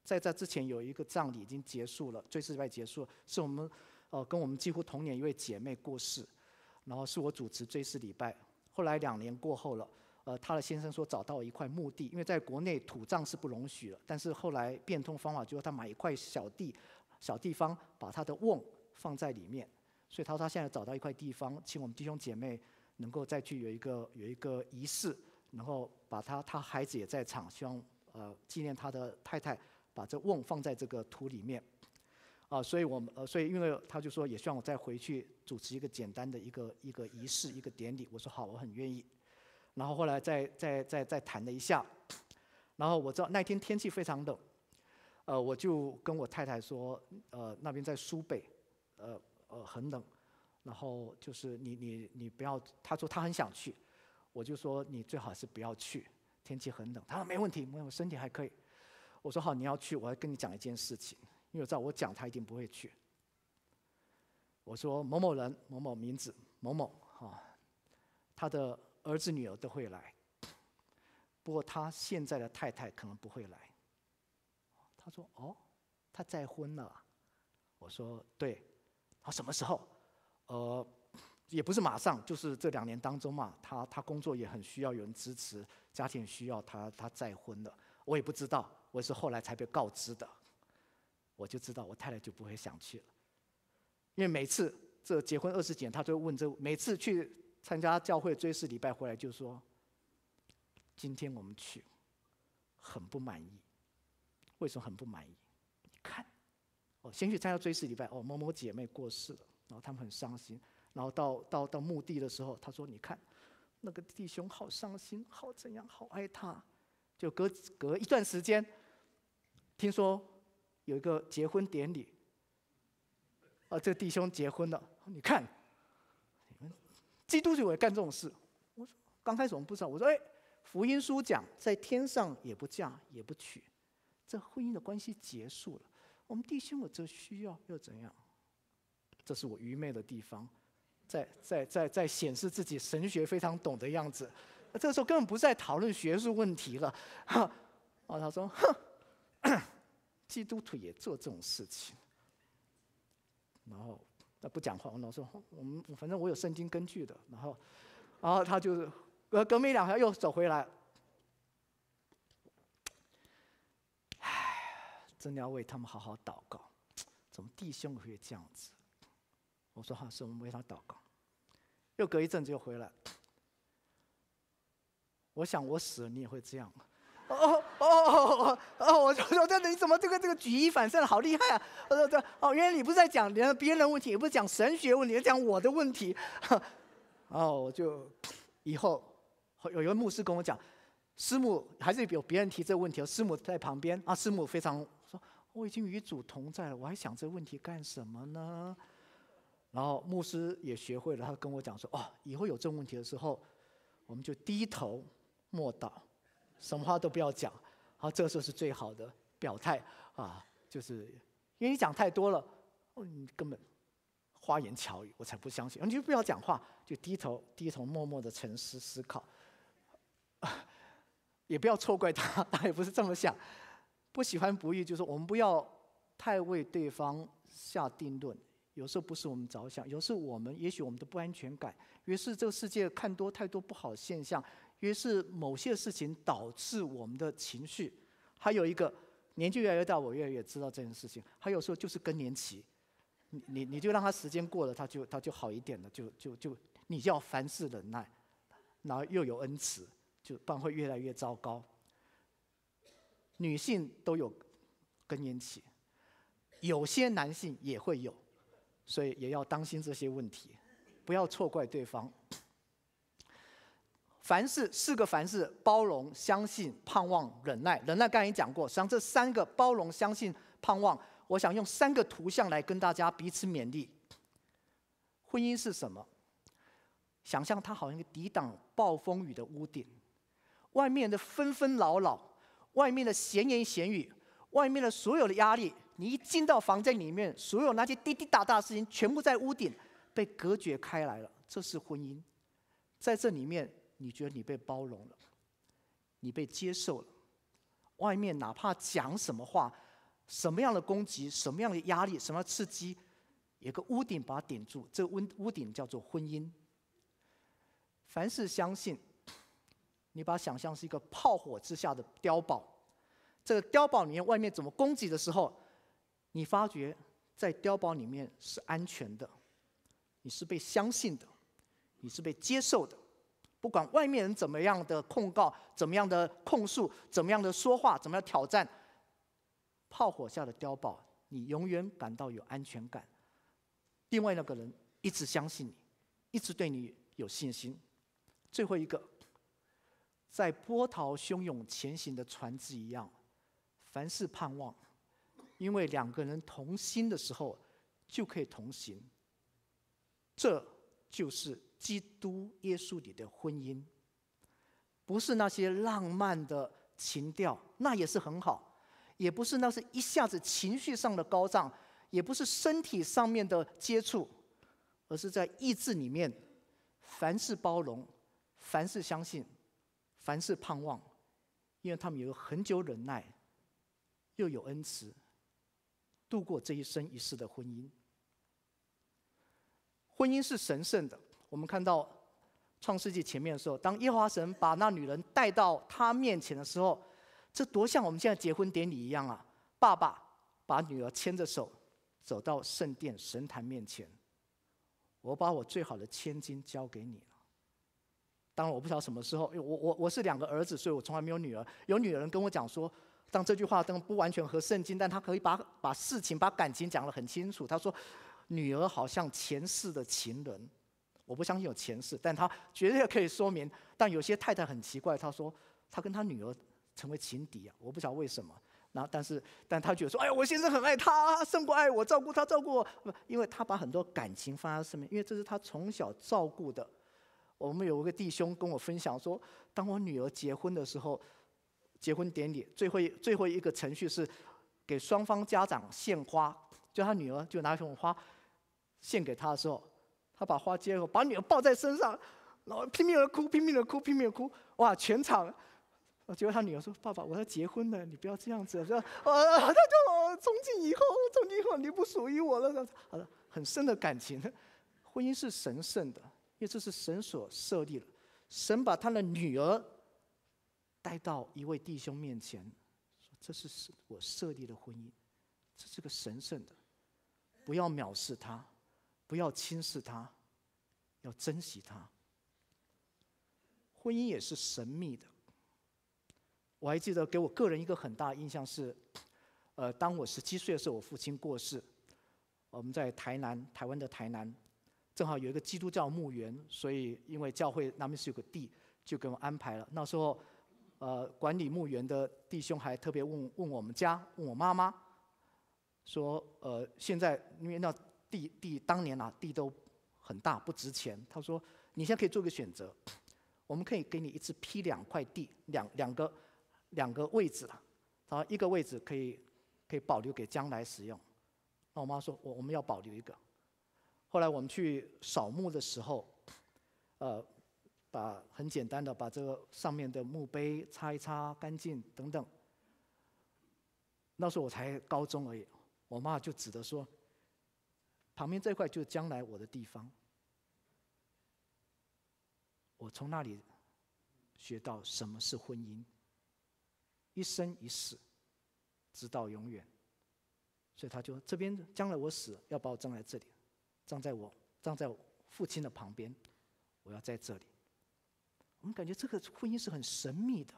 在这之前有一个葬礼已经结束了，追思礼拜结束，是我们，呃，跟我们几乎同年一位姐妹过世，然后是我主持追思礼拜。后来两年过后了，呃，她的先生说找到一块墓地，因为在国内土葬是不容许了，但是后来变通方法就是他买一块小地，小地方把他的瓮放在里面，所以他说现在找到一块地方，请我们弟兄姐妹能够再去有一个有一个仪式，然后把他他孩子也在场，希望呃纪念他的太太。把这瓮放在这个土里面，啊，所以，我们呃，所以，因为他就说，也希望我再回去主持一个简单的一个一个仪式，一个典礼。我说好，我很愿意。然后后来再再再再谈了一下。然后我知道那天天气非常冷，呃，我就跟我太太说，呃，那边在苏北，呃呃很冷。然后就是你你你不要，他说他很想去，我就说你最好是不要去，天气很冷。他说没问题，因为我身体还可以。我说好，你要去，我要跟你讲一件事情，因为我知道我讲他一定不会去。我说某某人某某名字某某，哦，他的儿子女儿都会来，不过他现在的太太可能不会来。他说哦，他再婚了。我说对，他什么时候？呃，也不是马上，就是这两年当中嘛。他他工作也很需要有人支持，家庭需要他，他再婚了。我也不知道。我是后来才被告知的，我就知道我太太就不会想去了，因为每次这结婚二十几年，她就问这每次去参加教会追思礼拜回来就说：“今天我们去，很不满意。为什么很不满意？你看，哦，先去参加追思礼拜，哦，某某姐妹过世了，然后他们很伤心，然后到到到墓地的时候，她说：‘你看，那个弟兄好伤心，好怎样，好爱他。就隔隔一段时间。”听说有一个结婚典礼啊，这弟兄结婚了，你看，你们基督徒也干这种事？我说刚开始我们不知道，我说哎，福音书讲在天上也不嫁也不娶，这婚姻的关系结束了，我们弟兄我这需要又怎样？这是我愚昧的地方，在在在在显示自己神学非常懂的样子。那这个时候根本不再讨论学术问题了。哈，哦，他说，哼。基督徒也做这种事情，然后他不讲话。我老说我们反正我有圣经根据的，然后，然后他就隔隔没两下又走回来。唉，真要为他们好好祷告。怎么弟兄会这样子？我说哈，是我们为他祷告。又隔一阵子又回来。我想我死了你也会这样。哦哦哦哦哦！我我这你怎么这个这个举一反三，好厉害啊！说哦哦，原来你不是在讲别人问题，也不是讲神学问题，讲我的问题。哈，哦，我就以后有一位牧师跟我讲，师母还是有别人提这个问题，师母在旁边啊，师母非常说：“我已经与主同在了，我还想这个问题干什么呢？”然后牧师也学会了，他跟我讲说：“哦，以后有这种问题的时候，我们就低头默祷。”什么话都不要讲，啊，这个时候是最好的表态啊，就是因为你讲太多了，嗯，根本花言巧语，我才不相信。你就不要讲话，就低头低头，默默的沉思思考，也不要错怪他，他也不是这么想。不喜欢不义，就是我们不要太为对方下定论，有时候不是我们着想，有时候我们也许我们的不安全感，于是这个世界看多太多不好现象。于是某些事情导致我们的情绪，还有一个年纪越来越大，我越来越知道这件事情。还有时候就是更年期，你你你就让他时间过了，他就他就好一点了，就就就你要凡事忍耐，然后又有恩慈，就不然会越来越糟糕。女性都有更年期，有些男性也会有，所以也要当心这些问题，不要错怪对方。凡是四个，凡是包容、相信、盼望、忍耐。忍耐刚才也讲过，实际上这三个包容、相信、盼望，我想用三个图像来跟大家彼此勉励。婚姻是什么？想象它好像一个抵挡暴风雨的屋顶，外面的纷纷扰扰，外面的闲言闲语，外面的所有的压力，你一进到房间里面，所有那些滴滴答答的事情，全部在屋顶被隔绝开来了。这是婚姻，在这里面。你觉得你被包容了，你被接受了。外面哪怕讲什么话，什么样的攻击，什么样的压力，什么刺激，有个屋顶把它顶住。这个屋屋顶叫做婚姻。凡是相信，你把它想象是一个炮火之下的碉堡。这个碉堡里面，外面怎么攻击的时候，你发觉在碉堡里面是安全的，你是被相信的，你是被接受的。不管外面人怎么样的控告、怎么样的控诉、怎么样的说话、怎么样挑战，炮火下的碉堡，你永远感到有安全感。另外那个人一直相信你，一直对你有信心。最后一个，在波涛汹涌前行的船只一样，凡事盼望，因为两个人同心的时候，就可以同行。这就是。基督耶稣里的婚姻，不是那些浪漫的情调，那也是很好；也不是那是一下子情绪上的高涨，也不是身体上面的接触，而是在意志里面，凡事包容，凡事相信，凡事盼望，因为他们有很久忍耐，又有恩慈，度过这一生一世的婚姻。婚姻是神圣的。我们看到《创世纪》前面的时候，当耶和华神把那女人带到他面前的时候，这多像我们现在结婚典礼一样啊！爸爸把女儿牵着手走到圣殿神坛面前，我把我最好的千金交给你了。当然，我不知道什么时候，我我我是两个儿子，所以我从来没有女儿。有女人跟我讲说，当这句话当不完全和圣经，但他可以把把事情把感情讲得很清楚。他说，女儿好像前世的情人。我不相信有前世，但他绝对可以说明。但有些太太很奇怪，她说她跟她女儿成为情敌啊，我不知道为什么。那但是，但她就说：“哎呀，我先生很爱她，胜过爱我，照顾她，照顾我，因为她把很多感情放在身边，因为这是她从小照顾的。”我们有一个弟兄跟我分享说，当我女儿结婚的时候，结婚典礼最后最后一个程序是给双方家长献花，就他女儿就拿一束花献给他的时候。他把花接过，把女儿抱在身上，然后拼命的哭，拼命的哭，拼命的哭。哇，全场！结果他女儿说：“爸爸，我要结婚了，你不要这样子，说，呃，他就从今以后，从今以后你不属于我了。”很很深的感情，婚姻是神圣的，因为这是神所设立的。神把他的女儿带到一位弟兄面前，说：“这是我设立的婚姻，这是个神圣的，不要藐视他。”不要轻视它，要珍惜它。婚姻也是神秘的。我还记得给我个人一个很大印象是，呃，当我十七岁的时候，我父亲过世，我们在台南，台湾的台南，正好有一个基督教墓园，所以因为教会那边是有个地，就给我安排了。那时候，呃，管理墓园的弟兄还特别问问我们家，问我妈妈，说，呃，现在因为那。地地当年啊，地都很大不值钱。他说：“你现在可以做个选择，我们可以给你一次批两块地，两两个两个位置。他说一个位置可以可以保留给将来使用。”那我妈说：“我我们要保留一个。”后来我们去扫墓的时候，呃，把很简单的把这个上面的墓碑擦一擦干净等等。那时候我才高中而已，我妈就指着说。旁边这块就是将来我的地方。我从那里学到什么是婚姻，一生一世，直到永远。所以他就这边将来我死，要把我葬在这里，葬在我葬在我父亲的旁边，我要在这里。我们感觉这个婚姻是很神秘的，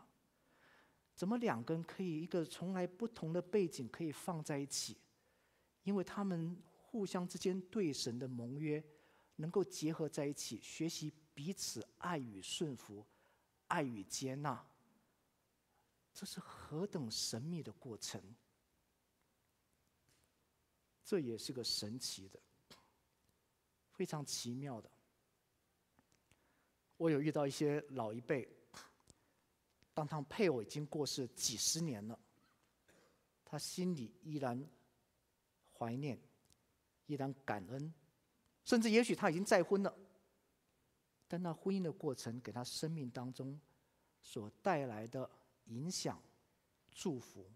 怎么两个人可以一个从来不同的背景可以放在一起？因为他们。互相之间对神的盟约能够结合在一起，学习彼此爱与顺服，爱与接纳，这是何等神秘的过程！这也是个神奇的、非常奇妙的。我有遇到一些老一辈，当他配偶已经过世几十年了，他心里依然怀念。依然感恩，甚至也许他已经再婚了，但那婚姻的过程给他生命当中所带来的影响、祝福，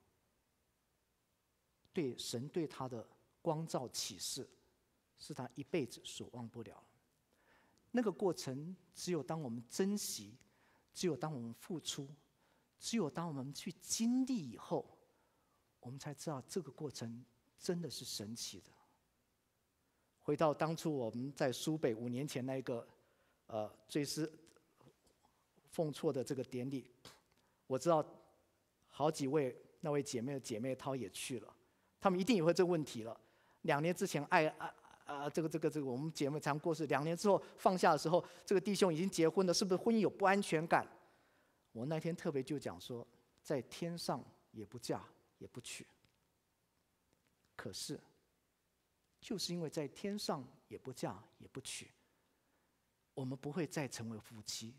对神对他的光照启示，是他一辈子所忘不了。那个过程，只有当我们珍惜，只有当我们付出，只有当我们去经历以后，我们才知道这个过程真的是神奇的。回到当初我们在苏北五年前那个，呃，追思奉错的这个典礼，我知道好几位那位姐妹的姐妹她也去了，她们一定也会这问题了。两年之前爱爱啊，这个这个这个，我们姐妹常过世。两年之后放下的时候，这个弟兄已经结婚了，是不是婚姻有不安全感？我那天特别就讲说，在天上也不嫁也不娶。可是。就是因为在天上也不嫁也不娶，我们不会再成为夫妻，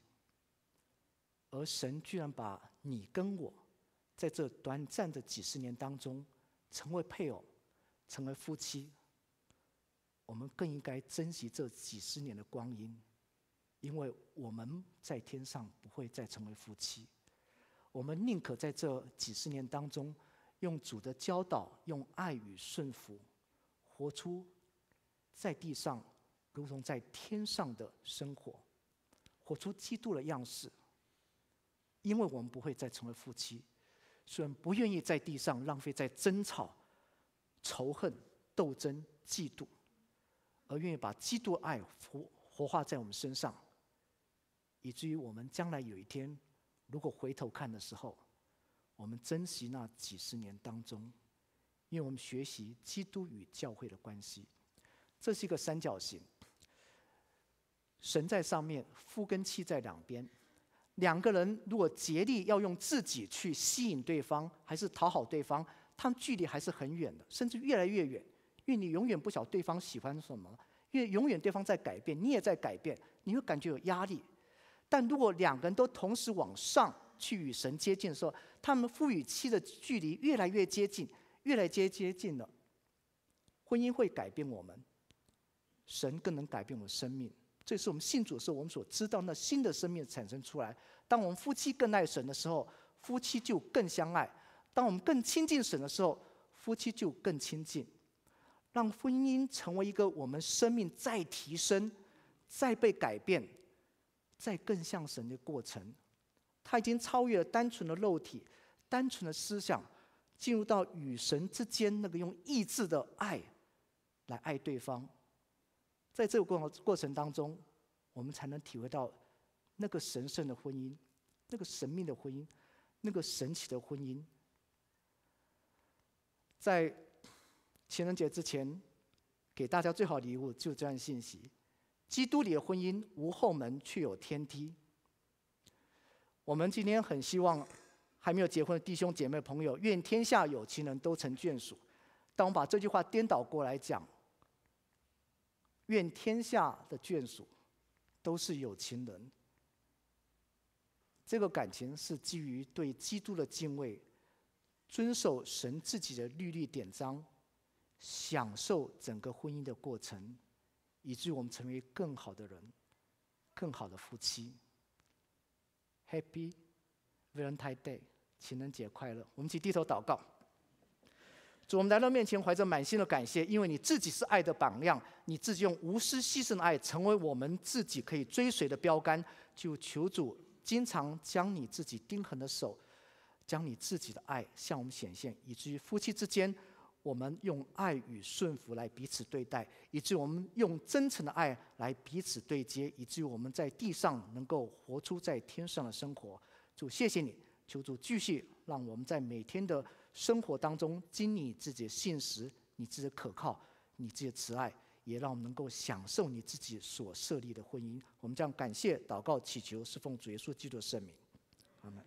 而神居然把你跟我在这短暂的几十年当中成为配偶、成为夫妻，我们更应该珍惜这几十年的光阴，因为我们在天上不会再成为夫妻，我们宁可在这几十年当中用主的教导，用爱与顺服。活出在地上如同在天上的生活，活出基督的样式。因为我们不会再成为夫妻，所以不愿意在地上浪费在争吵、仇恨、斗争、嫉妒，而愿意把基督爱活活化在我们身上，以至于我们将来有一天如果回头看的时候，我们珍惜那几十年当中。因为我们学习基督与教会的关系，这是一个三角形。神在上面，夫跟妻在两边。两个人如果竭力要用自己去吸引对方，还是讨好对方，他们距离还是很远的，甚至越来越远。因为你永远不晓得对方喜欢什么，因为永远对方在改变，你也在改变，你会感觉有压力。但如果两个人都同时往上去与神接近的时候，他们夫与妻的距离越来越接近。越来越接近了，婚姻会改变我们，神更能改变我们生命。这是我们信主的时候我们所知道那新的生命产生出来。当我们夫妻更爱神的时候，夫妻就更相爱；当我们更亲近神的时候，夫妻就更亲近。让婚姻成为一个我们生命再提升、再被改变、再更像神的过程。它已经超越了单纯的肉体、单纯的思想。进入到与神之间那个用意志的爱来爱对方，在这个过过程当中，我们才能体会到那个神圣的婚姻，那个神秘的婚姻，那个神奇的婚姻。在情人节之前，给大家最好的礼物，就这样信息：基督里的婚姻无后门，却有天梯。我们今天很希望。还没有结婚的弟兄姐妹朋友，愿天下有情人都成眷属。当我把这句话颠倒过来讲，愿天下的眷属都是有情人。这个感情是基于对基督的敬畏，遵守神自己的律例典章，享受整个婚姻的过程，以至于我们成为更好的人，更好的夫妻。Happy Valentine Day。情人节快乐！我们去低头祷告。主，我们来到面前，怀着满心的感谢，因为你自己是爱的榜样，你自己用无私牺牲的爱成为我们自己可以追随的标杆。就求主经常将你自己钉痕的手，将你自己的爱向我们显现，以至于夫妻之间，我们用爱与顺服来彼此对待，以至于我们用真诚的爱来彼此对接，以至于我们在地上能够活出在天上的生活。主，谢谢你。求主继续让我们在每天的生活当中，经历自己的信实，你自己的可靠，你自己的慈爱，也让我们能够享受你自己所设立的婚姻。我们将感谢、祷告、祈求、侍奉主耶稣基督的圣名，阿门。